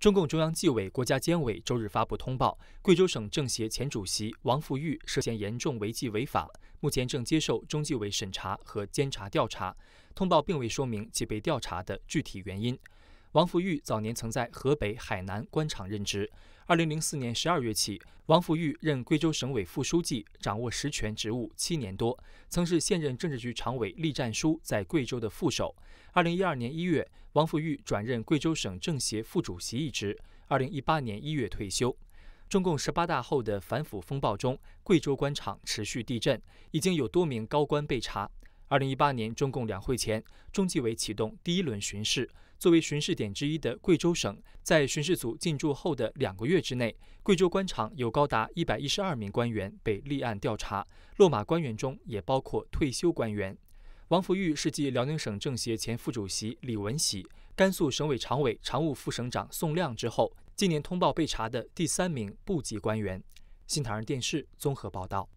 中共中央纪委国家监委周日发布通报，贵州省政协前主席王富玉涉嫌严重违纪违法，目前正接受中纪委审查和监察调查。通报并未说明其被调查的具体原因。王福玉早年曾在河北、海南官场任职。二零零四年十二月起，王福玉任贵州省委副书记，掌握实权职务七年多，曾是现任政治局常委栗战书在贵州的副手。二零一二年一月，王福玉转任贵州省政协副主席一职。二零一八年一月退休。中共十八大后的反腐风暴中，贵州官场持续地震，已经有多名高官被查。二零一八年中共两会前，中纪委启动第一轮巡视。作为巡视点之一的贵州省，在巡视组进驻后的两个月之内，贵州官场有高达一百一十二名官员被立案调查。落马官员中也包括退休官员。王福玉是继辽宁省政协前副主席李文喜、甘肃省委常委、常务副省长宋亮之后，今年通报被查的第三名部级官员。新唐人电视综合报道。